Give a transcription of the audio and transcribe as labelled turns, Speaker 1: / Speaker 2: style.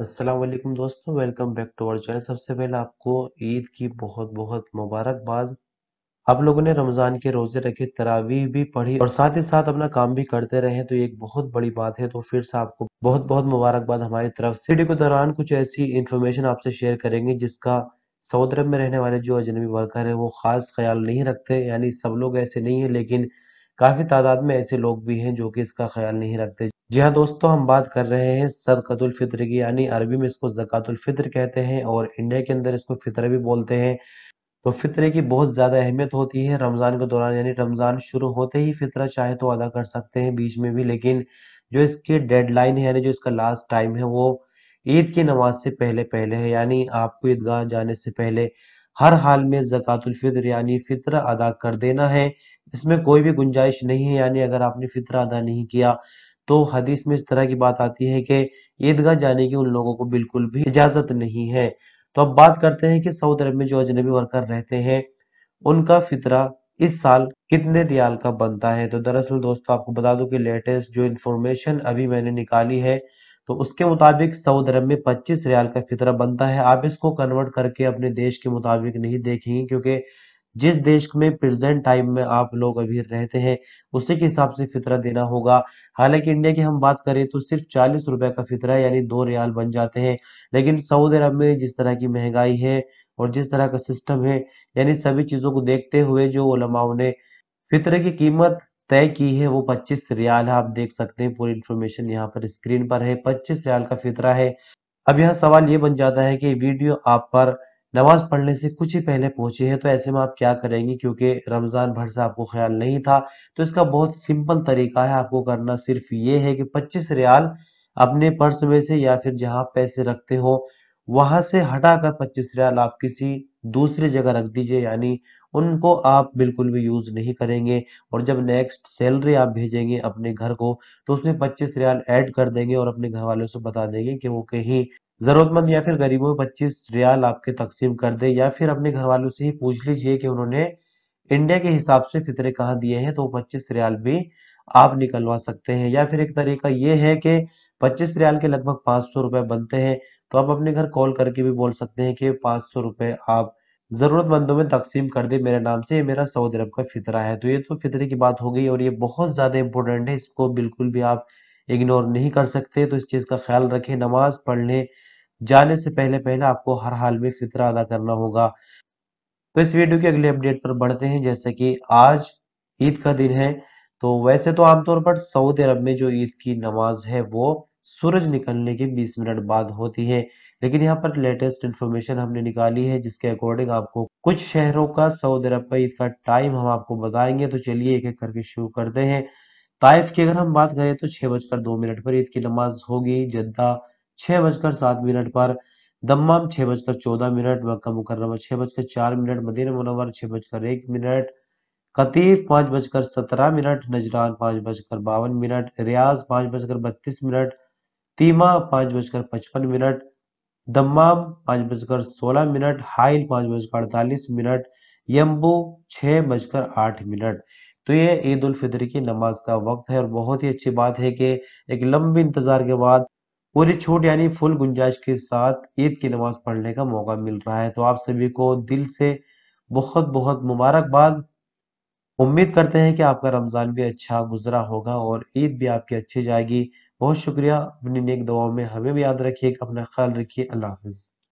Speaker 1: असलम दोस्तों welcome back to our channel सबसे पहले आपको ईद की बहुत बहुत मुबारकबाद आप लोगों ने रमज़ान के रोज़े रखे तरावी भी पढ़ी और साथ ही साथ अपना काम भी करते रहे तो ये एक बहुत बड़ी बात है तो फिर से आपको बहुत बहुत मुबारकबाद हमारी तरफ से वीडियो के दौरान कुछ ऐसी इन्फॉर्मेशन आपसे शेयर करेंगे जिसका सऊदी अरब में रहने वाले जो अजनबी वर्कर है वो ख़ास ख्याल नहीं रखते यानी सब लोग ऐसे नहीं है लेकिन काफ़ी तादाद में ऐसे लोग भी हैं जो कि इसका ख्याल नहीं रखते जी हाँ दोस्तों हम बात कर रहे हैं सदकतुल फितर की यानी अरबी में इसको जकतुल फितर कहते हैं और इंडिया के अंदर इसको फितर भी बोलते हैं तो फितरे की बहुत ज़्यादा अहमियत होती है रमज़ान के दौरान यानी रमज़ान शुरू होते ही फितरा चाहे तो अदा कर सकते हैं बीच में भी लेकिन जो इसकी डेडलाइन है यानी जो इसका लास्ट टाइम है वो ईद की नमाज से पहले पहले है यानी आपको ईदगाह जाने से पहले हर हाल में जकतुल फितर यानी फितर अदा कर देना है इसमें कोई भी गुंजाइश नहीं है यानी अगर आपने फितर अदा नहीं किया तो हदीस में इस तरह की बात आती है कि ईदगाह जाने की उन लोगों को बिल्कुल भी इजाज़त नहीं है तो अब बात करते हैं कि सऊदी अरब में जो अजनबी वर्कर रहते हैं उनका फितरा इस साल कितने रियाल का बनता है तो दरअसल दोस्तों आपको बता दूं कि लेटेस्ट जो इन्फॉर्मेशन अभी मैंने निकाली है तो उसके मुताबिक सऊदी अरब में 25 रियाल का फितरा बनता है आप इसको कन्वर्ट करके अपने देश के मुताबिक नहीं देखेंगे क्योंकि जिस देश में प्रेजेंट टाइम में आप लोग अभी रहते हैं उसी के हिसाब से फितरा देना होगा हालांकि इंडिया की हम बात करें तो सिर्फ चालीस रुपए का फितरा यानी दो रियाल बन जाते हैं लेकिन सऊदी अरब में जिस तरह की महंगाई है और जिस तरह का सिस्टम है यानी सभी चीज़ों को देखते हुए जो ओलमाओं ने फितरे की कीमत तय की है वो 25 रियाल है आप देख सकते हैं पूरी इन्फॉर्मेशन यहाँ पर स्क्रीन पर है 25 रियाल का फितरा है अब यहाँ सवाल ये बन जाता है कि वीडियो आप पर नमाज पढ़ने से कुछ ही पहले पहुंचे हैं तो ऐसे में आप क्या करेंगे क्योंकि रमज़ान भर से आपको ख्याल नहीं था तो इसका बहुत सिंपल तरीका है आपको करना सिर्फ ये है कि 25 रियाल अपने पर्स में से या फिर जहां पैसे रखते हो वहां से हटाकर 25 रियाल आप किसी दूसरी जगह रख दीजिए यानी उनको आप बिल्कुल भी यूज नहीं करेंगे और जब नेक्स्ट सैलरी आप भेजेंगे अपने घर को तो उसमें 25 रियाल ऐड कर देंगे और अपने घर वालों से बता देंगे कि वो कहीं ज़रूरतमंद या फिर गरीबों में पच्चीस रियाल आपके तकसीम कर दे या फिर अपने घर वालों से ही पूछ लीजिए कि उन्होंने इंडिया के हिसाब से फितरे कहाँ दिए हैं तो पच्चीस रियाल भी आप निकलवा सकते हैं या फिर एक तरीका ये है कि पच्चीस रियाल के लगभग पाँच सौ रुपए बनते हैं तो आप अपने घर कॉल करके भी बोल सकते हैं कि पाँच सौ रुपए आप ज़रूरतमंदों में तकसीम कर दे मेरे नाम से ये मेरा सऊदी अरब का फितरा है तो ये तो फितरे की बात हो गई और ये बहुत ज़्यादा इंपॉर्टेंट है इसको बिल्कुल भी आप इग्नोर नहीं कर सकते तो इस चीज़ का ख्याल रखें नमाज़ पढ़ लें जाने से पहले पहले आपको हर हाल में फितरा अदा करना होगा तो इस वीडियो के अगले अपडेट पर बढ़ते हैं जैसे कि आज ईद का दिन है तो वैसे तो आमतौर पर सऊदी अरब में जो ईद की नमाज है वो सूरज निकलने के 20 मिनट बाद होती है लेकिन यहाँ पर लेटेस्ट इन्फॉर्मेशन हमने निकाली है जिसके अकॉर्डिंग आपको कुछ शहरों का सऊदी अरब का ईद का टाइम हम आपको बताएंगे तो चलिए एक एक करके शुरू करते हैं ताइफ की अगर हम बात करें तो छह बजकर दो मिनट पर ईद की नमाज होगी जद्दा छह बजकर सात मिनट पर दम्माम छह बजकर चौदह मिनट मक्का मुकर्रमा छह बजकर चार मिनट मदीना मनोवर छह बजकर एक मिनट कतीफ पांच बजकर सत्रह मिनट नजरान पांच बजकर बावन मिनट रियाज पांच बजकर बत्तीस मिनट तीमा पांच बजकर पचपन मिनट दम्माम पांच बजकर सोलह मिनट हाइल पांच बजकर अड़तालीस मिनट यम्बू छह बजकर आठ मिनट तो ये ईद उल फितर की नमाज का वक्त है और बहुत ही अच्छी बात है कि एक लंबी इंतजार के बाद पूरी छूट यानी फुल गुंजाइश के साथ ईद की नमाज पढ़ने का मौका मिल रहा है तो आप सभी को दिल से बहुत बहुत मुबारकबाद उम्मीद करते हैं कि आपका रमज़ान भी अच्छा गुजरा होगा और ईद भी आपकी अच्छी जाएगी बहुत शुक्रिया अपनी नेक दवाओं में हमें भी याद रखिए अपना ख्याल रखिए अल्लाह हाफिज़